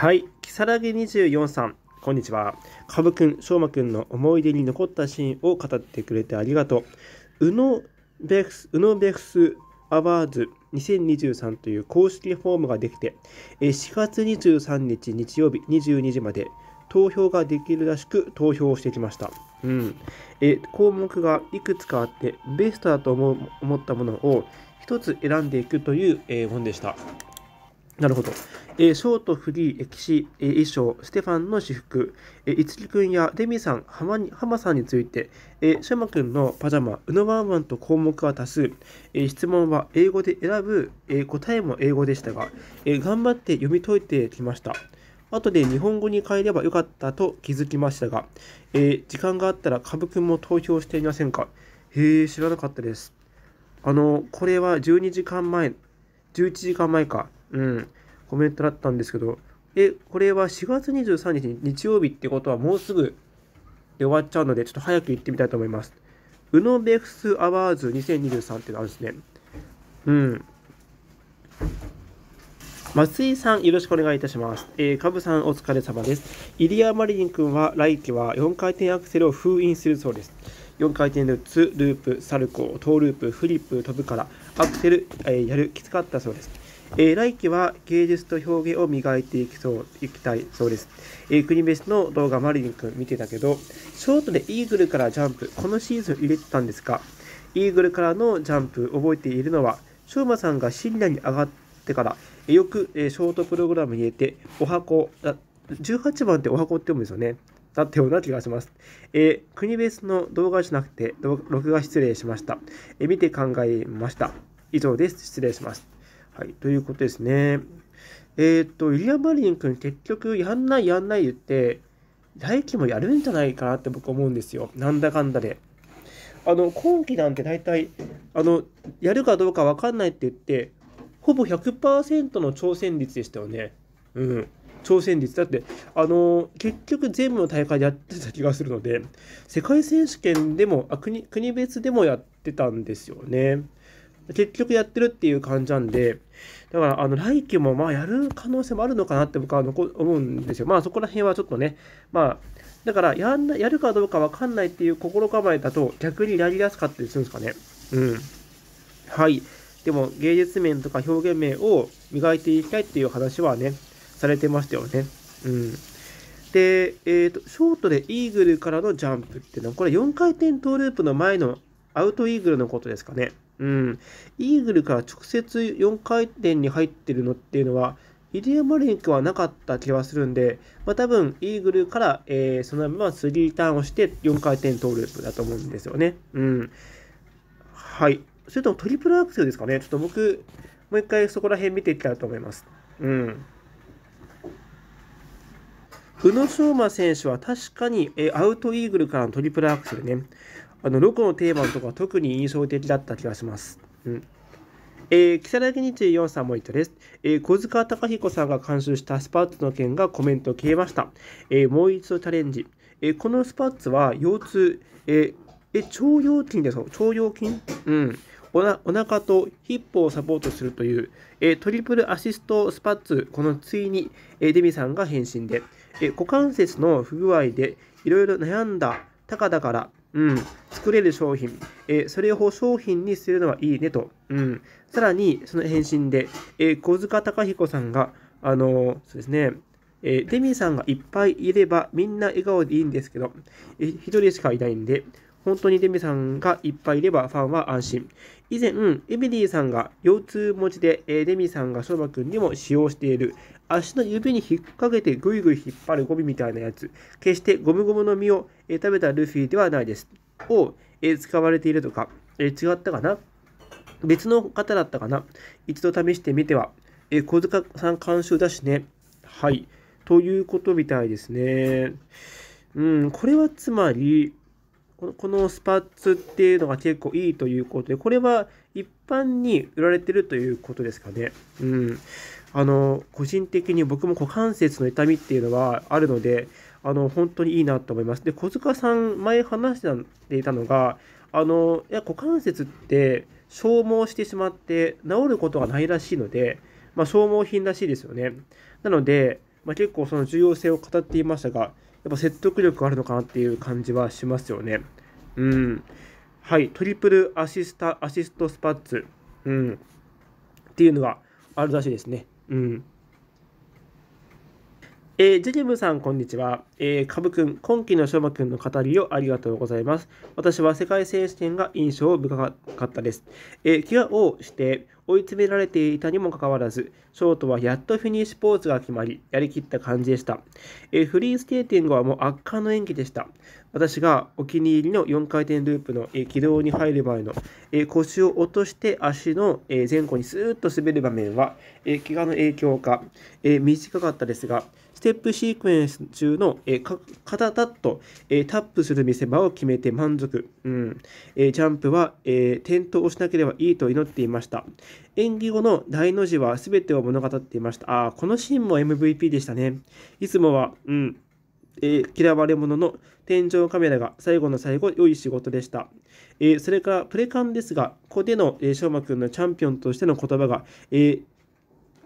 はい、木更二24さん、こんにちは。かぶくん、しょうまくんの思い出に残ったシーンを語ってくれてありがとう。うのベクス、うのベクスアワーズ2023という公式フォームができて、4月23日日曜日22時まで投票ができるらしく投票してきました。うん。え、項目がいくつかあって、ベストだと思ったものを1つ選んでいくという、えー、本でした。なるほど。えー、ショート、フリー、歴史、えー、衣装、ステファンの私服、えー、いつきくんやデミさん、浜に浜さんについて、えー、シャマくんのパジャマ、うのワンワンと項目は多数、えー、質問は英語で選ぶ、えー、答えも英語でしたが、えー、頑張って読み解いてきました。後で日本語に変えればよかったと気づきましたが、えー、時間があったら株くんも投票していませんかへえ、知らなかったです。あの、これは12時間前、11時間前か。うん、コメントだったんですけど、え、これは4月23日に日曜日ってことはもうすぐで終わっちゃうので、ちょっと早く行ってみたいと思います。ウノベフスアワーズ2023ってのあるんですね。うん。松井さん、よろしくお願いいたします。えー、カブさん、お疲れ様です。イリア・マリリン君は、来季は4回転アクセルを封印するそうです。4回転ルッツ、ループ、サルコー、トーループ、フリップ、飛ぶから、アクセル、えー、やる、きつかったそうです。えー、来期は芸術と表現を磨いていきそういきたいそうです、えー、国別の動画マリリン君見てたけどショートでイーグルからジャンプこのシーズン入れてたんですがイーグルからのジャンプ覚えているのは翔馬さんが深夜に上がってからよく、えー、ショートプログラムに入れてお箱18番ってお箱って読むんですよねだったような気がします。えー、国別の動画じゃなくて、録画失礼しました。えー、見て考えました。以上です。失礼します。はい、ということですね。えっ、ー、と、イリアン・マリン君、結局、やんない、やんない言って、来季もやるんじゃないかなって僕思うんですよ。なんだかんだで。あの、今季なんて大体、あの、やるかどうか分かんないって言って、ほぼ100%の挑戦率でしたよね。うん。挑戦率。だって、あの結局全部の大会でやってた気がするので、世界選手権でも、あ国国別でもやってたんですよね。結局やってるっていう感じなんで、だから、あの、来季もまあやる可能性もあるのかなって僕は思うんですよ。まあそこら辺はちょっとね、まあ、だからやんな、やるかどうかわかんないっていう心構えだと逆にやりやすかったりするんですかね。うん。はい。でも芸術面とか表現面を磨いていきたいっていう話はね、されてましたよね。うん。で、えっ、ー、と、ショートでイーグルからのジャンプっていうのは、これ4回転トーループの前のアウトイーグルのことですかね。うん。イーグルから直接4回転に入ってるのっていうのは、ア・マリンクはなかった気はするんで、まあ、多分イーグルから、えー、そのまま3ターンをして4回転トーループだと思うんですよね。うん。はい。それともトリプルアクセルですかね。ちょっと僕、もう一回そこら辺見ていきたいと思います。うん。宇野昌磨選手は確かに、えー、アウトイーグルからのトリプルアクセルね。あの、ロコのテーマとか特に印象的だった気がします。うん。えー、木更木24さんもいたです。えー、小塚隆彦さんが監修したスパッツの件がコメント消えました。えー、もう一度チャレンジ。えー、このスパッツは腰痛、ええ、腸腰筋ですか腸腰筋うん。おなお腹とヒップをサポートするという、えトリプルアシストスパッツ、このついに、えデミさんが返信で、え股関節の不具合でいろいろ悩んだタカだから、うん、作れる商品、えー、それを商品にするのはいいねと。うん、さらに、その返信で、えー、小塚隆彦さんが、あのー、そうですね、えデミさんがいっぱいいればみんな笑顔でいいんですけど、え1人しかいないんで、本当にデミさんがいっぱいいればファンは安心。以前、エミリーさんが腰痛持ちで、えデミさんがショく君にも使用している足の指に引っ掛けてぐいぐい引っ張るゴミみたいなやつ。決してゴムゴムの実を、え食べたルフィではないです。を、え使われているとか、え違ったかな別の方だったかな一度試してみては。え小塚さん監修だしね。はい。ということみたいですね。うん、これはつまり、このスパッツっていうのが結構いいということで、これは一般に売られてるということですかね。うん。あの個人的に僕も股関節の痛みっていうのはあるのであの本当にいいなと思います。で小塚さん前話していたのがあのいや股関節って消耗してしまって治ることがないらしいので、まあ、消耗品らしいですよね。なので、まあ、結構その重要性を語っていましたがやっぱ説得力があるのかなっていう感じはしますよね。うん。はい、トリプルアシスタアシストスパッツ、うん、っていうのがあるらしいですね。うん。えー、ジェゲムさん、こんにちは。えー、カブ君、今期のしょマ君の語りをありがとうございます。私は世界選手権が印象深かったです。えー、怪我をして、追い詰められていたにもかかわらず、ショートはやっとフィニッシュポーズが決まり、やりきった感じでした。えフリースケーティングはもう圧巻の演技でした。私がお気に入りの4回転ループの、え軌道に入る前の、え腰を落として足の、え前後にスーッと滑る場面は、え怪我の影響か、え短かったですが、ステップシークエンス中の、えー、かカタタッと、えー、タップする見せ場を決めて満足、うんえー、ジャンプは、えー、転倒をしなければいいと祈っていました演技後の大の字は全てを物語っていましたあこのシーンも MVP でしたねいつもは、うんえー、嫌われ者の天井カメラが最後の最後良い仕事でした、えー、それからプレカンですがここでの、えー、しくんのチャンピオンとしての言葉が、えー、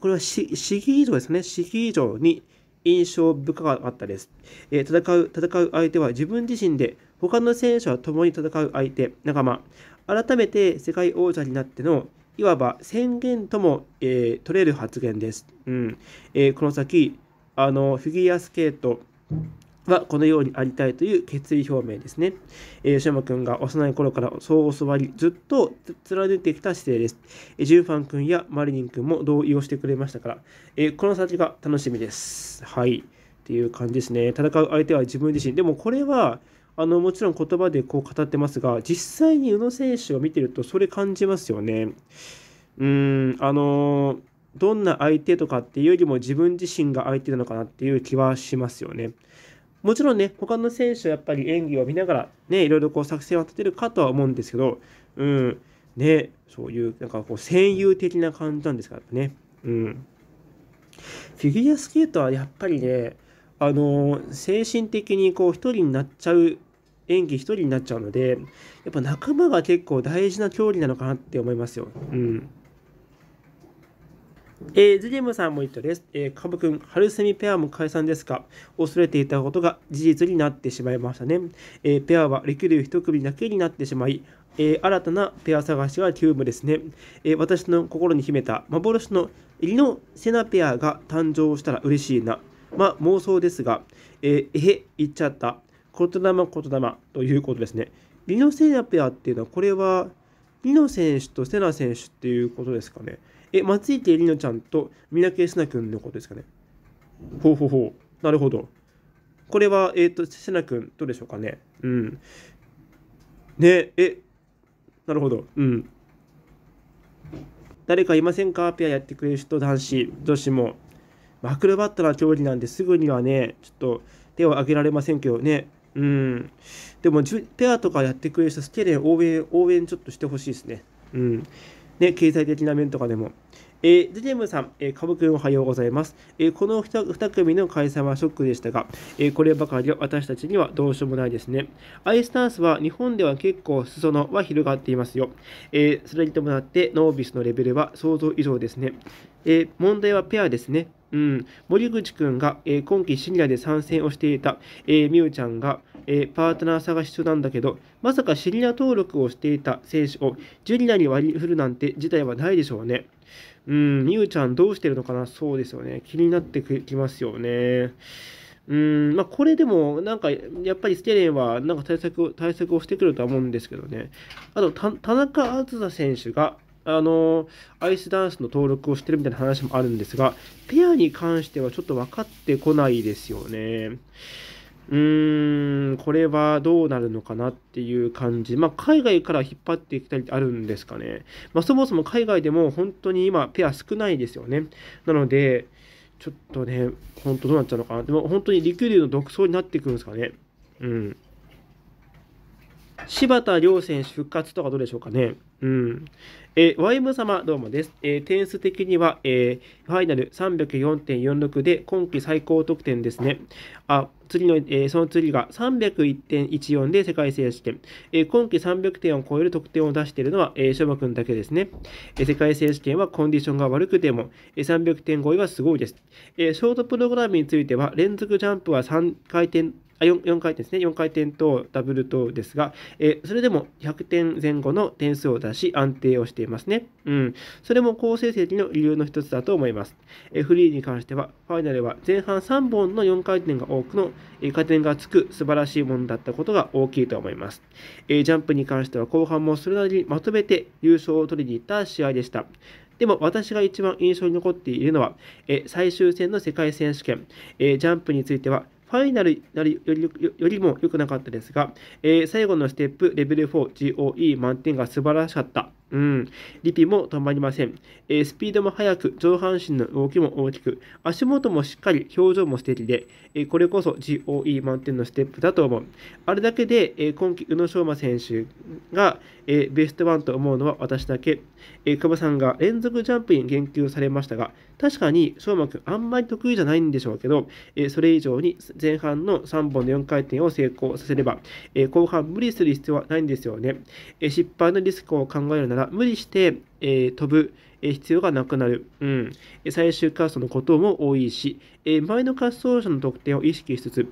これはシギ以上ですねシギ以上に印象深かったです。えー、戦う、戦う相手は自分自身で、他の選手は共に戦う相手、仲間。改めて世界王者になっての、いわば宣言とも、えー、取れる発言です。うんえー、この先、あの、フィギュアスケート、はこのようにありたいという決意表明ですね。えー、吉山君が幼い頃からそう教わり、ずっと貫いてきた姿勢です。えー、ジュンファン君やマリリン君も同意をしてくれましたから、えー、この先が楽しみです。はい。っていう感じですね。戦う相手は自分自身。でもこれは、あのもちろん言葉でこう語ってますが、実際に宇野選手を見てるとそれ感じますよね。うん、あのどんな相手とかっていうよりも自分自身が相手なのかなっていう気はしますよね。もちろんね、他の選手はやっぱり演技を見ながら、ね、いろいろこう作戦を立てるかとは思うんですけど、うん、ね、そういう、なんかこう、戦友的な感じなんですからね。うん。フィギュアスケートはやっぱりね、あのー、精神的にこう、一人になっちゃう、演技一人になっちゃうので、やっぱ仲間が結構大事な競技なのかなって思いますよ。うん。えー、ズゲムさんも言ったです。えー、カブ君、春セミペアも解散ですか恐れていたことが事実になってしまいましたね。えー、ペアはュー一組だけになってしまい、えー、新たなペア探しが急務ですね、えー、私の心に秘めた幻のリのセナペアが誕生したら嬉しいな。まあ妄想ですが、えー、えへ、言っちゃった。言霊言霊ということですね。リノセナペアっていうのは、これはリノ選手とセナ選手っていうことですかね。え、松池リノちゃんと三宅セナ君のことですかね。ほうほうほう。なるほど。これは、えっ、ー、と、セナ君、どうでしょうかね。うん。ねえ、なるほど。うん。誰かいませんかペアやってくれる人、男子、女子も。アクロバットな競技なんですぐにはね、ちょっと手を挙げられませんけどね、うん。でも、ペアとかやってくれる人、スきレ応援、応援ちょっとしてほしいですね。うん。ね、経済的な面とかでも。えー、ジームさん、えー、かおはようございます。えー、この 2, 2, 組の解散はショックでしたが、えー、こればかりは私たちにはどうしようもないですね。アイスダンスは日本では結構裾野は広がっていますよ。えそれに伴ってノービスのレベルは想像以上ですね。えー、問題はペアですね。うん、森口くんが、えー、今季シニアで参戦をしていた、えー、美羽ちゃんが、えー、パートナー探し中なんだけど、まさかシニア登録をしていた選手をジュニアに割り振るなんて事態はないでしょうね。うん、美羽ちゃんどうしてるのかなそうですよね。気になってきますよね。うん、まあ、これでも、なんか、やっぱりステレンは、なんか対策を、対策をしてくるとは思うんですけどね。あと、田中梓選手が、あのアイスダンスの登録をしてるみたいな話もあるんですが、ペアに関してはちょっと分かってこないですよね。うーん、これはどうなるのかなっていう感じ。まあ、海外から引っ張ってきたりあるんですかね。まあ、そもそも海外でも本当に今、ペア少ないですよね。なので、ちょっとね、本当どうなっちゃうのかな。でも本当に陸流の独走になってくるんですかね。うん。柴田亮選手復活とかどうでしょうかね。うん。えー、YM 様どうもです。えー、点数的には、えー、ファイナル304.46で今季最高得点ですね。あ、次の、えー、その次が301.14で世界選手権。えー、今季300点を超える得点を出しているのは、えー、ショマ君だけですね、えー。世界選手権はコンディションが悪くても、えー、300点超えはすごいです、えー。ショートプログラムについては連続ジャンプは3回転 4, 4回転ですね、4回転とダブルトですが、えー、それでも100点前後の点数を出し、安定をしていますね。うん。それも好成績の理由の一つだと思います。えー、フリーに関しては、ファイナルは前半3本の4回転が多くの、えー、加点がつく素晴らしいものだったことが大きいと思います。えジャンプに関しては、後半もそれなりにまとめて優勝を取りに行った試合でした。でも私が一番印象に残っているのは、え最終戦の世界選手権、えジャンプについてはファイナルなりよりよりも良くなかったですが、えー、最後のステップ、レベル4、GOE 満点が素晴らしかった。うん、リピも止まりません、えー、スピードも速く、上半身の動きも大きく、足元もしっかり、表情も素敵で、えー、これこそ GOE 満点のステップだと思う。あれだけで、えー、今季宇野昌磨選手が、えベストワンと思うのは私だけ、えー、久保さんが連続ジャンプに言及されましたが、確かに、相馬くん、あんまり得意じゃないんでしょうけど、えそれ以上に前半の3本の4回転を成功させれば、え後半無理する必要はないんですよね。え失敗のリスクを考えるなら、無理して、え飛ぶ、必要がなくなる、うん、最終滑走のことも多いし、前の滑走者の得点を意識しつつ、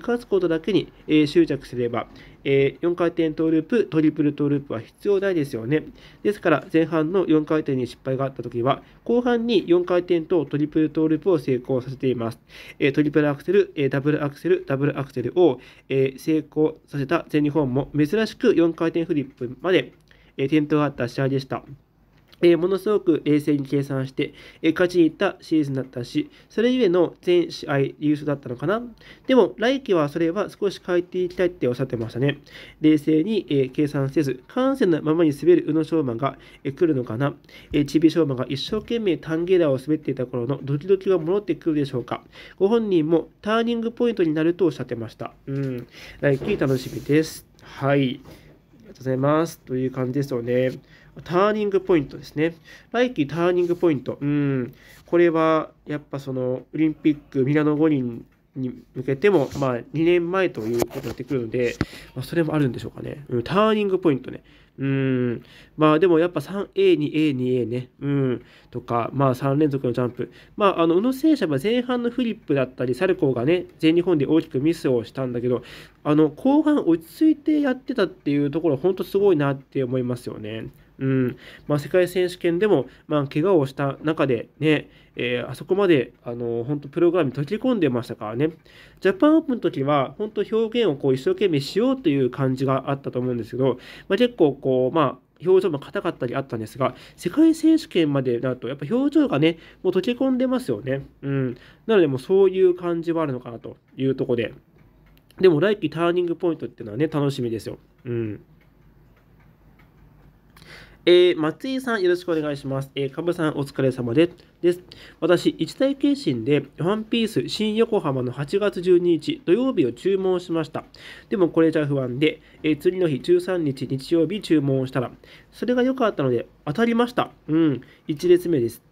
勝つことだけに執着すれば、えー、4回転トーループ、トリプルトーループは必要ないですよね。ですから、前半の4回転に失敗があったときは、後半に4回転とトリプルトーループを成功させています。えー、トリプルアクセル、えー、ダブルアクセル、ダブルアクセルを、え成功させた全日本も珍しく4回転フリップまで、え転倒があった試合でした。えー、ものすごく冷静に計算して、えー、勝ちにいったシリーズになったし、それゆえの全試合優勝だったのかな。でも、来季はそれは少し変えていきたいっておっしゃってましたね。冷静に、えー、計算せず、感性のままに滑る宇野昌磨が、え来るのかな。えー、ちび昌磨が一生懸命タンゲーラーを滑っていた頃のドキドキが戻ってくるでしょうか。ご本人もターニングポイントになるとおっしゃってました。うん。来季楽しみです。はい。ありがとうございます。という感じですよね。ターニングポイントですね。来季ターニングポイント。うん。これは、やっぱその、オリンピック、ミラノ五輪に向けても、まあ、2年前ということになってくるので、まあ、それもあるんでしょうかね。うん、ターニングポイントね。うん。まあ、でもやっぱ 3A、2A、2A ね。うん。とか、まあ、3連続のジャンプ。まあ、あの、宇野選手は前半のフリップだったり、サルコーがね、全日本で大きくミスをしたんだけど、あの、後半落ち着いてやってたっていうところ、本当すごいなって思いますよね。うんまあ、世界選手権でも、まあ、怪我をした中でね、えー、あそこまで、あの本当プログラムに溶け込んでましたからね、ジャパンオープンの時は、本当表現をこう一生懸命しようという感じがあったと思うんですけど、まあ、結構こう、まあ、表情も硬かったりあったんですが、世界選手権までなると、やっぱ表情がね、もう溶け込んでますよね。うん。なので、もそういう感じはあるのかなというところで。でも、来季ターニングポイントっていうのはね、楽しみですよ。うん。えー、松井さん、よろしくお願いします。えー、かぶさん、お疲れ様でです。私、一体検診で、ワンピース新横浜の8月12日土曜日を注文しました。でもこれじゃ不安で、えー、次の日13日日曜日注文したら、それが良かったので当たりました。うん、1列目です。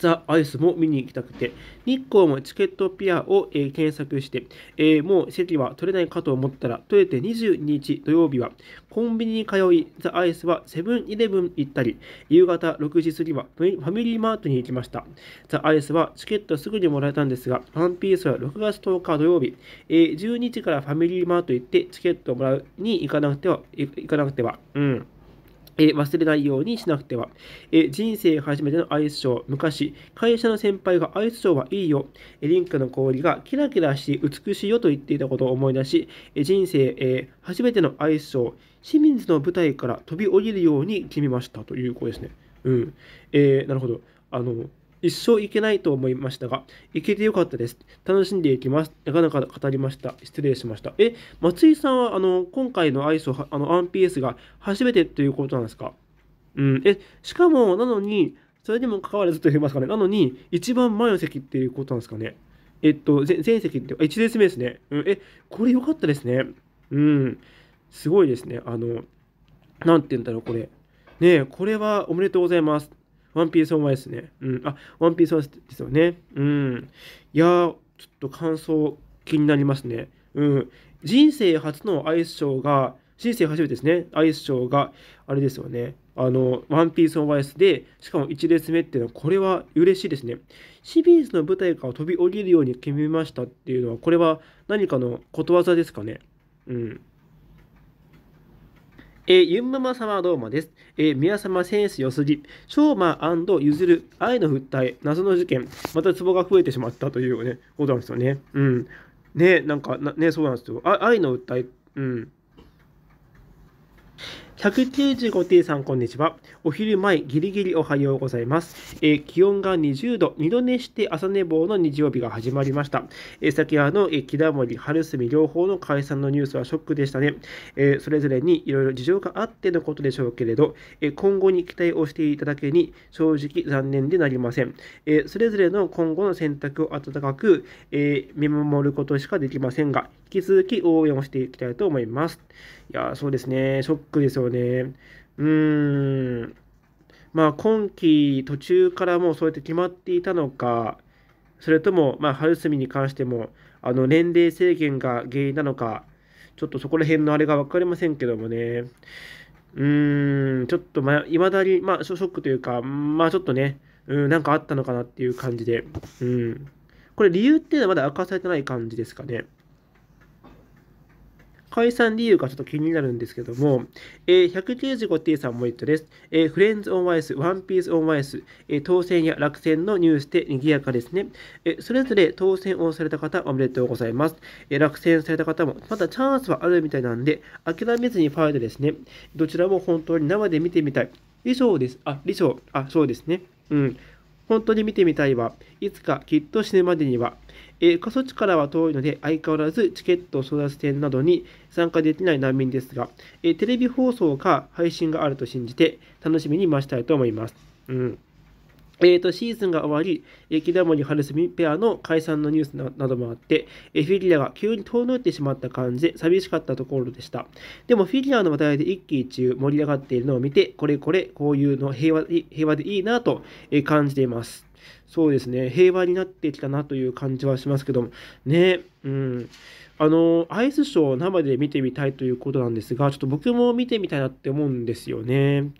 ザ・アイスも見に行きたくて、日光もチケットピアを、えー、検索して、えー、もう席は取れないかと思ったら、取れて22日土曜日は、コンビニに通い、ザ・アイスはセブンイレブン行ったり、夕方6時過ぎはファミリーマートに行きました。ザ・アイスはチケットすぐにもらえたんですが、ワンピースは6月10日土曜日、えー、12時からファミリーマート行ってチケットをもらうに行かなくては、行かなくては、うん。え忘れないようにしなくては。え人生初めてのアイスショー。昔、会社の先輩がアイスショーはいいよ。えリンクの氷がキラキラして美しいよと言っていたことを思い出し、え人生、え初めてのアイスショー。清水の舞台から飛び降りるように決めましたという子ですね。うん。えー、なるほど。あの、一生行けないと思いましたが、行けてよかったです。楽しんでいきます。なかなか語りました。失礼しました。え、松井さんは、あの、今回のアイスを、あの、ピ p s が初めてということなんですかうん。え、しかも、なのに、それにもかかわらずと言いますかね。なのに、一番前の席っていうことなんですかね。えっと、全席って、1列目ですね。うん。え、これ良かったですね。うん。すごいですね。あの、なんて言うんだろう、これ。ねえ、これはおめでとうございます。ワンピースオンワイスね。うん。あ、ワンピースオンイスですよね。うん。いやー、ちょっと感想気になりますね。うん。人生初のアイスショーが、人生初めてですね、アイスショーが、あれですよね。あの、ワンピースオンワイスで、しかも1列目っていうのは、これは嬉しいですね。シビーズの舞台から飛び降りるように決めましたっていうのは、これは何かのことわざですかね。うん。えー、ユンママ様どうもです。えー、宮様センス良すぎ。ーマゆ譲る愛の訴え、謎の事件。またツボが増えてしまったというね、ことなんですよね。うん。ねなんか、ね、そうなんですよ。愛の訴え、うん。195点さん、こんにちは。お昼前、ギリギリおはようございます。えー、気温が20度、二度寝して朝寝坊の日曜日が始まりました。えー、先はあの、えー、木田森、春澄両方の解散のニュースはショックでしたね。えー、それぞれにいろいろ事情があってのことでしょうけれど、え今後に期待をしていただけに正直残念でなりません。えそれぞれの今後の選択を温かく、え見守ることしかできませんが、引き続き応援をしていきたいと思います。いや、そうですね、ショックですよね。ね。うーん。まあ、今季途中からもうそうやって決まっていたのか、それとも、まあ、春みに関しても、あの、年齢制限が原因なのか、ちょっとそこら辺のあれが分かりませんけどもね。うーん、ちょっと、まあ、いまだに、まあ、ショックというか、まあ、ちょっとね、うん、なんかあったのかなっていう感じで、うん。これ、理由っていうのはまだ明かされてない感じですかね。解散理由がちょっと気になるんですけども、えー、195T さんも言ったです。えー、フレンズ・オン・ワイス、ワンピース・オン・ワイス、えー、当選や落選のニュースで賑やかですね。えー、それぞれ当選をされた方、おめでとうございます。えー、落選された方も、まだチャンスはあるみたいなんで、諦めずにファイルですね。どちらも本当に生で見てみたい。理想です。あ、理想。あ、そうですね。うん。本当に見てみたいわ。いつかきっと死ぬまでには。えー、過疎地からは遠いので相変わらずチケット争奪戦などに参加できない難民ですが、えー、テレビ放送か配信があると信じて楽しみに待ちたいと思います。うんえーと、シーズンが終わり、えー、木田森春澄ペアの解散のニュースなどもあって、えー、フィギュアが急に遠のいてしまった感じで寂しかったところでした。でもフィギュアの話題で一喜一憂盛り上がっているのを見て、これこれこういうの平和平和でいいなと感じています。そうですね、平和になってきたなという感じはしますけども、ね、うん、あの、アイスショーを生で見てみたいということなんですが、ちょっと僕も見てみたいなって思うんですよね。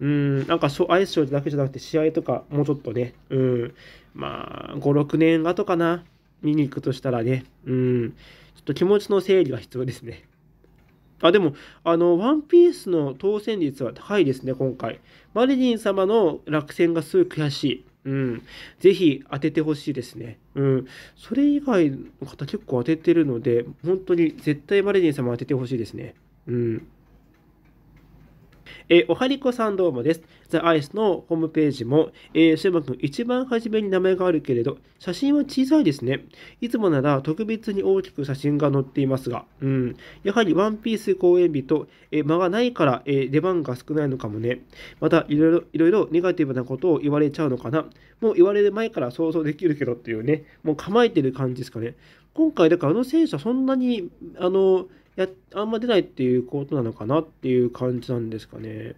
うん、なんかアイスショーだけじゃなくて試合とかもうちょっとね、うん、まあ、5、6年後かな、見に行くとしたらね、うん、ちょっと気持ちの整理が必要ですね。あ、でも、あの、ワンピースの当選率は高いですね、今回。マリリン様の落選がすごい悔しい。うん。ぜひ当ててほしいですね。うん。それ以外の方結構当ててるので、本当に絶対マリリン様当ててほしいですね。うん。えー、おはりこさんどうもです。ザ・アイスのホームページも、えー、シューマ君一番初めに名前があるけれど、写真は小さいですね。いつもなら特別に大きく写真が載っていますが、うん、やはりワンピース公演日と、えー、間がないから、えー、出番が少ないのかもね。また、いろいろ、いろいろネガティブなことを言われちゃうのかな。もう言われる前から想像できるけどっていうね、もう構えてる感じですかね。今回、だからあの選手はそんなに、あの、やあんま出ないっていうことなのかなっていう感じなんですかね。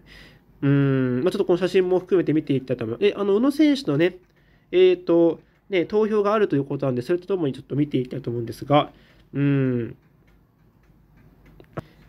うん、まあ、ちょっとこの写真も含めて見ていきたいと思います。え、あの、宇野選手のね、えっ、ー、と、ね、投票があるということなんで、それとともにちょっと見ていきたいと思うんですが、うん、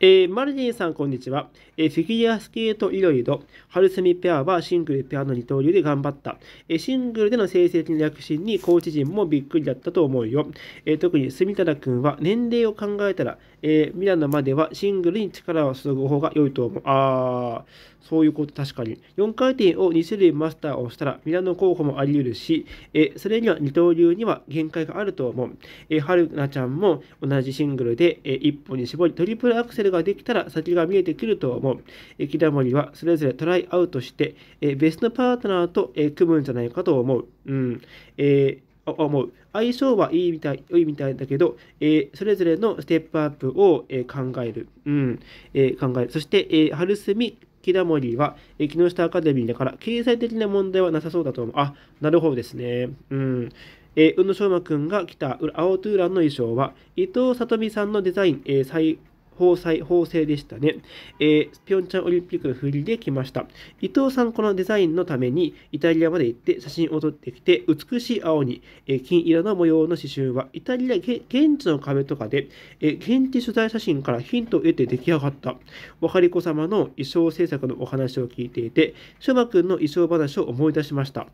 えー、マルディンさん、こんにちは、えー、フィギュアスケートいろいろ、春セミペアはシングルペアの二刀流で頑張った。えー、シングルでの成績の躍進にコーチ陣もびっくりだったと思うよ。え特に住田君は年齢を考えたら、えミラノまではシングルに力を注ぐ方が良いと思う。あー、そういうこと、確かに。4回転を2種類マスターをしたら、ミラノ候補もあり得るし、えそれには二刀流には限界があると思う。え春菜ちゃんも同じシングルで、え1本に絞り、トリプルアクセルができたら先が見えてくると思う。え木田森はそれぞれトライアウトして、えベストパートナーと、え組むんじゃないかと思う。うん。えー思う。相性はいいみたい、いいみたいだけど、えー、それぞれのステップアップを、えー、考える。うん、えー、考える。そして、えー、春澄木田森は、え木下アカデミーだから、経済的な問題はなさそうだと思う。あ、なるほどですね。うん。えー、宇野昌磨君が着た青トゥーランの衣装は、伊藤里美さんのデザイン、えー、再法裁、法制でしたね。えー、ピョンチャンオリンピックの振りで来ました。伊藤さん、このデザインのためにイタリアまで行って写真を撮ってきて、美しい青に、えー、金色の模様の刺繍は、イタリア現地の壁とかで、えー、現地取材写真からヒントを得て出来上がった。わかり子様の衣装制作のお話を聞いていて、ショく君の衣装話を思い出しました。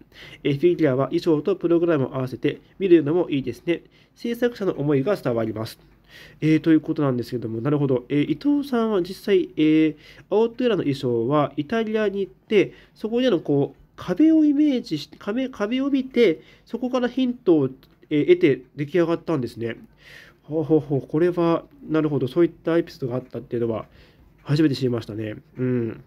えー、フィギュアは衣装とプログラムを合わせて見るのもいいですね。制作者の思いが伝わります。えー、ということなんですけども、なるほど。えー、伊藤さんは実際、えー、アオトゥーラの衣装はイタリアに行って、そこでのこう壁をイメージして、壁壁を見て、そこからヒントを、え得て出来上がったんですね。ほうほうほう、これは、なるほど、そういったエピソードがあったっていうのは、初めて知りましたね。うん。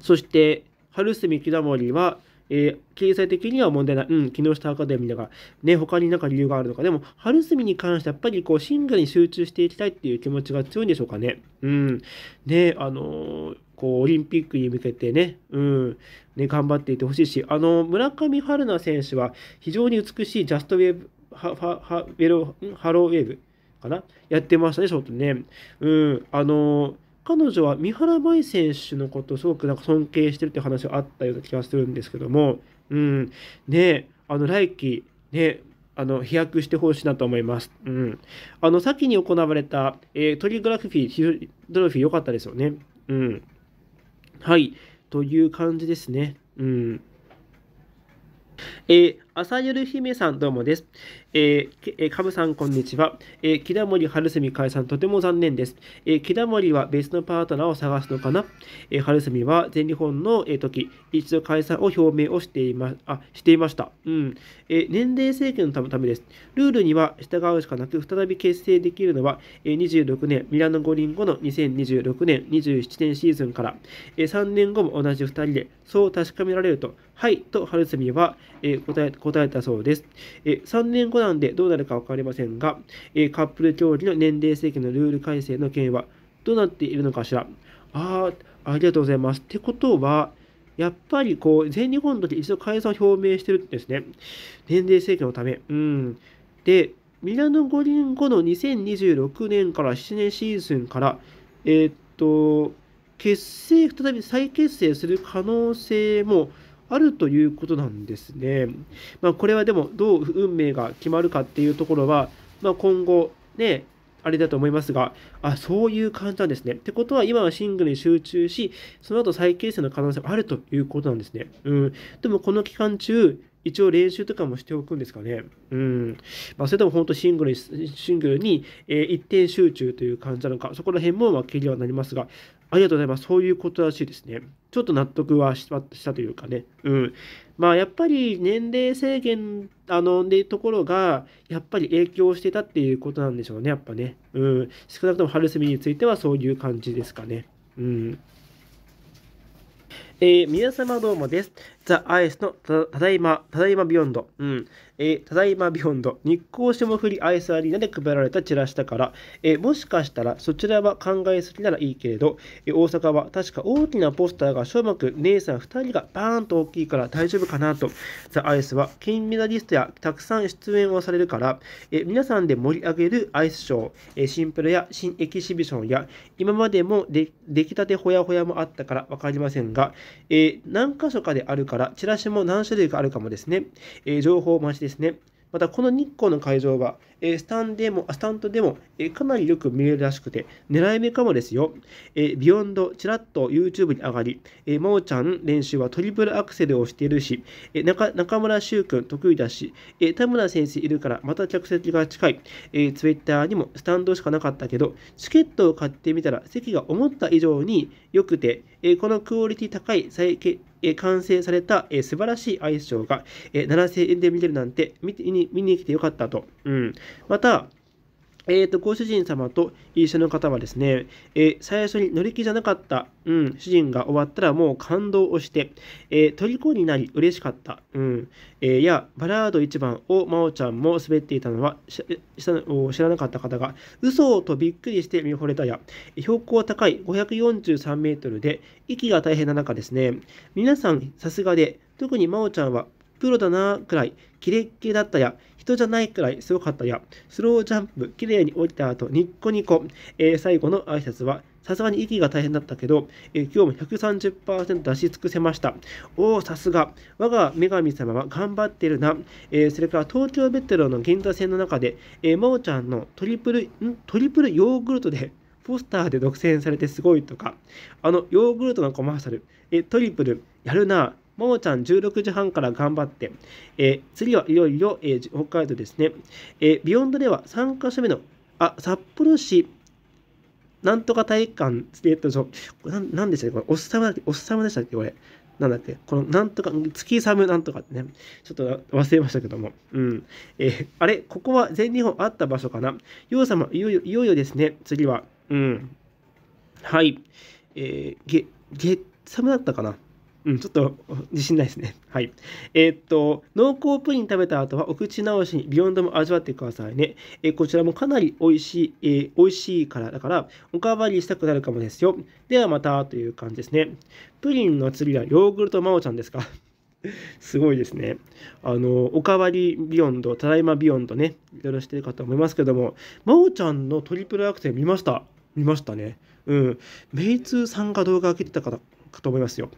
そして、春住きだもは、えー、経済的には問題ない。うん、木下アカデミーだから。ね、他になんか理由があるのか。でも、春住に関してはやっぱりこう、シングルに集中していきたいっていう気持ちが強いんでしょうかね。うん。ね、あのー、こう、オリンピックに向けてね、うん、ね、頑張っていてほしいし、あのー、村上春菜選手は非常に美しいジャストウェーブ、ハハウロハローウェーブかなやってましたね、ちょっとね。うん、あのー彼女は三原舞依選手のことをすごくなんか尊敬してるって話があったような気がするんですけども、うん、ねあの来季、ね、あの飛躍してほしいなと思います。うん、あの先に行われた、えー、トリグラフィー、トロフィー良かったですよね。うん、はい、という感じですね。うんえー、朝夜姫さんどうもです。えー、カブさん、こんにちは。えー、木田森、春澄解散、とても残念です。えー、木田森は別のパートナーを探すのかな、えー、春澄は全日本の、時、一度解散を表明をしていまあしていました、うんえー。年齢制限のためです。ルールには従うしかなく、再び結成できるのは、えー、26年、ミラノ五輪後の2026年、27年シーズンから、えー、3年後も同じ2人で、そう確かめられると、はいと春澄は、えー、答え答えたそうです。えー、3年後なんでどうなるか分かりませんが、えカップル競技の年齢制限のルール改正の件はどうなっているのかしら。ああ、ありがとうございます。ってことは、やっぱりこう、全日本の時一度解散を表明してるんですね。年齢制限のため。うん。で、ミラノ五輪後の2026年から7年シーズンから、えー、っと、結成、再び再結成する可能性もあるということなんですね。まあ、これはでもどう運命が決まるかっていうところは、まあ、今後ね、あれだと思いますが、あ、そういう感じなんですね。ってことは、今はシングルに集中し、その後再形成の可能性があるということなんですね。うん。でも、この期間中、一応練習とかもしておくんですかね。うん。まあ、それとも本当シングルに、シングルに、えー、一点集中という感じなのか、そこら辺もまあ気にはなりますが、ありがとうございます。そういうことらしいですね。ちょっと納得はしたというかね。うん。まあ、やっぱり年齢制限、あの、でところが、やっぱり影響してたっていうことなんでしょうね、やっぱね。うん。少なくとも春休みについてはそういう感じですかね。うん。えー、皆様どうもです。ザ・アイスのただいま、ただいまビヨンド、うん、えー、ただいまビヨンド、日光霜降りアイスアリーナで配られたチラシだから、えー、もしかしたらそちらは考えすぎならいいけれど、えー、大阪は確か大きなポスターが正目、姉さん2人がバーンと大きいから大丈夫かなと、ザ・アイスは金メダリストやたくさん出演をされるから、え皆さんで盛り上げるアイスショー、えシンプルや新エキシビションや、今までも出来たてほやほやもあったから分かりませんが、え何箇所かであるから、からチラシも何種類かあるかもですね、えー、情報待ちですね。またこの日光の会場は、えスタンでもスタントでも、えかなりよく見えるらしくて、狙い目かもですよ。えビヨンド、ちらっと YouTube に上がり、え真央ちゃん練習はトリプルアクセルをしているし、え中中村修君得意だし、え田村先生いるからまた客席が近い、え Twitter にもスタンドしかなかったけど、チケットを買ってみたら席が思った以上に良くて、えこのクオリティ高い再え完成された、え素晴らしいアイスショーが、え7000円で見れるなんて見て見に来てよかったと、うん、またえーと、ご主人様と一緒の方はですね、えー、最初に乗り気じゃなかった、うん、主人が終わったらもう感動をして、えー、虜になり嬉しかった、うんえー、やバラード1番を真央ちゃんも滑っていたのは知らなかった方が嘘とびっくりして見惚れたや標高高い543メートルで息が大変な中ですね皆さんさすがで特に真央ちゃんはプロだなくらいキレッキレだったや人じゃないくらいすごかったや、スロージャンプ、綺麗に降りた後、ニッコニコ、えー、最後の挨拶は、さすがに息が大変だったけど、えー、今日も130%出し尽くせました。おお、さすが。我が女神様は頑張ってるな。えー、それから東京メトロの銀座線の中で、えー、真央ちゃんのトリプル、んトリプルヨーグルトで、ポスターで独占されてすごいとか、あの、ヨーグルトのコマーシャル、え、トリプル、やるな、ももちゃん16時半から頑張って、えー、次はいよいよ、えー、北海道ですね、えー、ビヨンドでは3か所目のあ札幌市なんとか体育館、えっと、そうななんでしたっけこれ、おっさまだっけおっさまでしたっけこれ。なんだっけこの、なんとか、月寒なんとかってね、ちょっと忘れましたけども。うん。えー、あれここは全日本あった場所かなよう様、いよいよ、いよいよですね、次は。うん。はい。えー、げ、月サムだったかなうん、ちょっと自信ないですね。はい。えー、っと、濃厚プリン食べた後はお口直しにビヨンドも味わってくださいね。えー、こちらもかなり美味しい、えー、美味しいからだから、おかわりしたくなるかもですよ。ではまたという感じですね。プリンの次はヨーグルトまおちゃんですか。すごいですね。あの、おかわりビヨンド、ただいまビヨンドね、いろいろしてるかと思いますけども、まおちゃんのトリプルアクセル見ました。見ましたね。うん。メイツーさんが動画上げてたからかと思いますよ。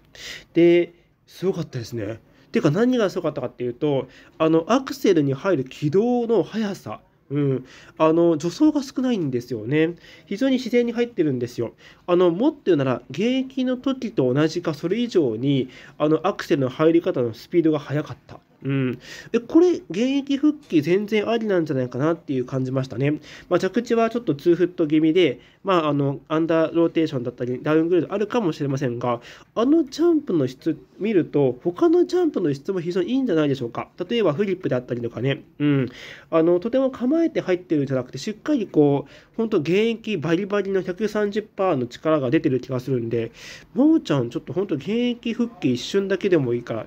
で、すごかったですね。ていうか何がすごかったかっていうと、あの、アクセルに入る軌道の速さ。うん、あの助走が少ないんですよね。非常に自然に入ってるんですよ。あのもっと言うなら、現役の時と同じか、それ以上にあのアクセルの入り方のスピードが速かった。うん、でこれ、現役復帰全然ありなんじゃないかなっていう感じましたね。まあ、着地はちょっと2フット気味で、まあ、あのアンダーローテーションだったりダウングレードあるかもしれませんが、あのジャンプの質見ると、他のジャンプの質も非常にいいんじゃないでしょうか。例えばフリップだったりとかね、うん、あのとても構えて入ってるんじゃなくて、しっかりこう、本当現役バリバリの130%の力が出てる気がするんで、もうちゃん、ちょっと本当現役復帰一瞬だけでもいいから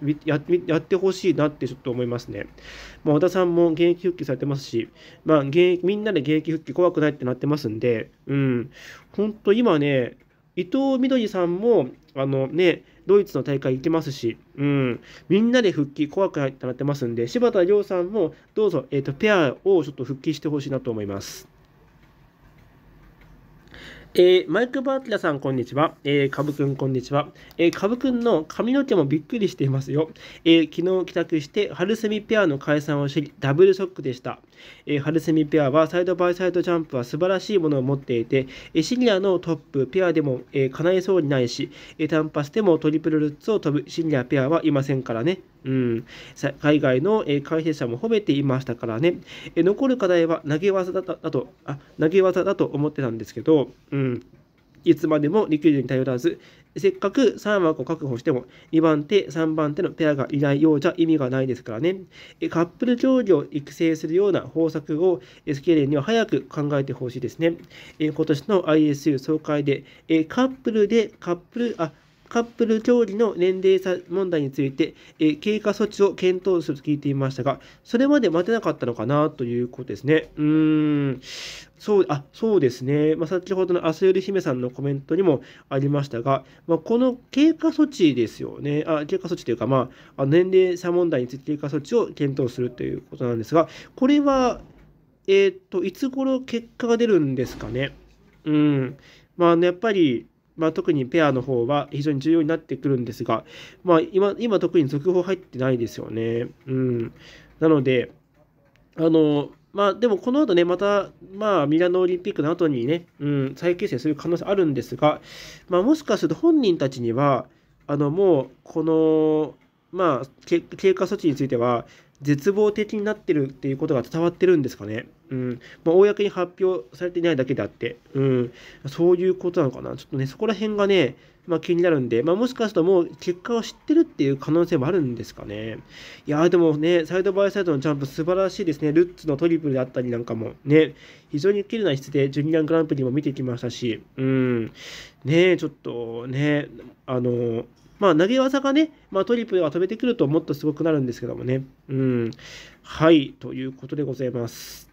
やってほしいなってってちょっと思いますね。まあ、小田さんも現役復帰されてますし、まあ、現役みんなで現役復帰怖くないってなってますんで、うん、本当今ね、伊藤みどりさんも、あのね、ドイツの大会行きますし、うん、みんなで復帰、怖くなってますんで、柴田亮さんも、どうぞ、えーと、とペアをちょっと復帰してほしいなと思います。えー、マイク・バーティラさん、こんにちは。えー、カブくん、こんにちは。えー、カブくんの髪の毛もびっくりしていますよ。えー、昨日帰宅して、春セミペアの解散を知り、ダブルショックでした。えー、春セミペアは、サイドバイサイドジャンプは素晴らしいものを持っていて、えシニアのトップ、ペアでも、えー、叶えそうにないし、えー、単発でもトリプルルッツを飛ぶシニアペアはいませんからね。うん、海外の、え解説者も褒めていましたからね。え残る課題は投げ技だとあ、投げ技だと思ってたんですけど、うん、いつまでもリクリに頼らず、せっかく3枠を確保しても、2番手、3番手のペアがいないようじゃ意味がないですからね。カップル競技を育成するような方策をスケーレには早く考えてほしいですね。今年の ISU 総会で、カップルで、カップル、あ、カップル競技の年齢差問題について、え経過措置を検討すると聞いていましたが、それまで待てなかったのかなということですね。うーん、そう、あ、そうですね。まあ、先ほどの朝より姫さんのコメントにもありましたが、まあ、この経過措置ですよね。あ、経過措置というか、まあ、年齢差問題について経過措置を検討するということなんですが、これは、えっ、ー、と、いつ頃結果が出るんですかね。うん。まあ、ね、やっぱり、まあ、特にペアの方は非常に重要になってくるんですが、まあ、今、今特に続報入ってないですよね。うん。なので、あの、まあ、でもこの後ね、また、まあ、ミラノオリンピックの後にね、うん、再結成する可能性あるんですが、まあ、もしかすると本人たちには、あの、もう、この、まあ、経過措置については、絶望的になってるっていうことが伝わってるんですかね。うん。まあ、公に発表されていないだけであって、うん。そういうことなのかな。ちょっとね、そこら辺がね、まあ、気になるんで、まあ、もしかするともう結果を知ってるっていう可能性もあるんですかね。いやでもね、サイドバイサイドのジャンプ素晴らしいですね。ルッツのトリプルであったりなんかもね、非常に綺麗な質でジュニアングランプリも見てきましたし、うん。ねちょっとね、あの、まあ、投げ技がね、まあ、トリプルが飛べてくるともっとすごくなるんですけどもね。うん。はい、ということでございます。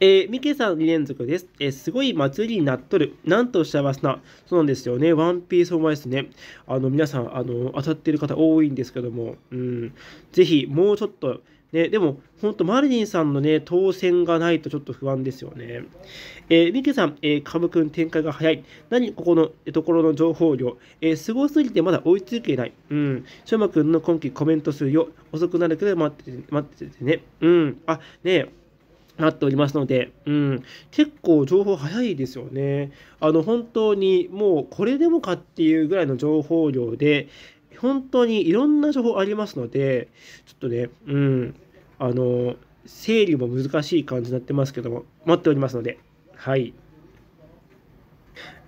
えー、ミケさん2連続です。えー、すごい祭りになっとる。なんと幸せな。そうなんですよね。ワンピースお前ですね。あの、皆さん、あの、当たってる方多いんですけども、うん。ぜひ、もうちょっと、ね、でも、本当マリリンさんのね、当選がないとちょっと不安ですよね。えー、ミケさん、えー、ム君展開が早い。何ここのところの情報量。えー、すごすぎてまだ追いついいない。うん。しょまくんの今期コメント数よ。遅くなるけど待ってて、待っててね。うん。あ、ねなっておりますので、うん、結構情報早いですよね。あの、本当にもうこれでもかっていうぐらいの情報量で、本当にいろんな情報ありますので、ちょっとね、うん、あの、整理も難しい感じになってますけども、待っておりますので、はい。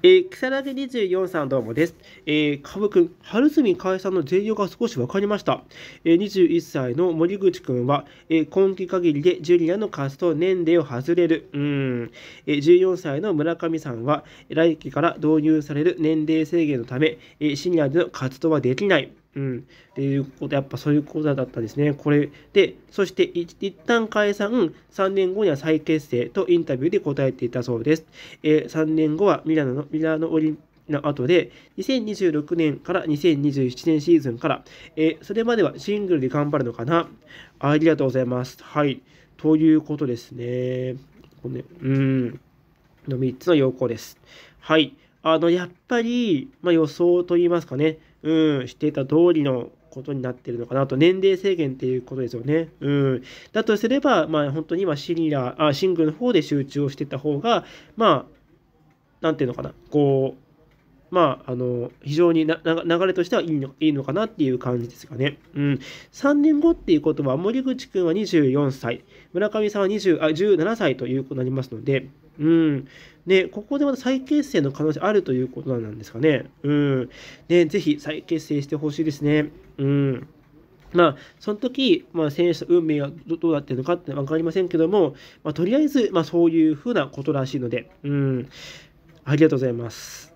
えー、木更木24さんどうもです。えー、株くん、春住解散の全容が少し分かりました。えー、21歳の森口くんは、えー、今期限りでジュニアの活動年齢を外れる。うん。えー、14歳の村上さんは、来期から導入される年齢制限のため、えー、シニアでの活動はできない。うん。っていうこと、やっぱそういうことだったんですね。これで、そして一旦解散、3年後には再結成とインタビューで答えていたそうです。えー、3年後はミラノの、ミラノオリンピックの後で、2026年から2027年シーズンから、えー、それまではシングルで頑張るのかなありがとうございます。はい。ということですね。こね、うん。の3つの要項です。はい。あの、やっぱり、まあ、予想と言いますかね。うん、していた通りのことになってるのかなと、年齢制限っていうことですよね。うん。だとすれば、まあ、本当に今、シア、あ、シングルの方で集中をしてた方が、まあ、なんていうのかな、こう、まあ、あの非常にな流れとしてはいいのいいのかなっていう感じですかね。うん、3年後っていうことは、森口君は24歳、村上さんは20あ17歳ということになりますので、うん、でここでまた再結成の可能性あるということなんですかね。うん、でぜひ再結成してほしいですね。うんまあ、その時、まあ、選手の運命がどうなっているのかって分かりませんけども、まあ、とりあえず、まあ、そういうふうなことらしいので、うん、ありがとうございます。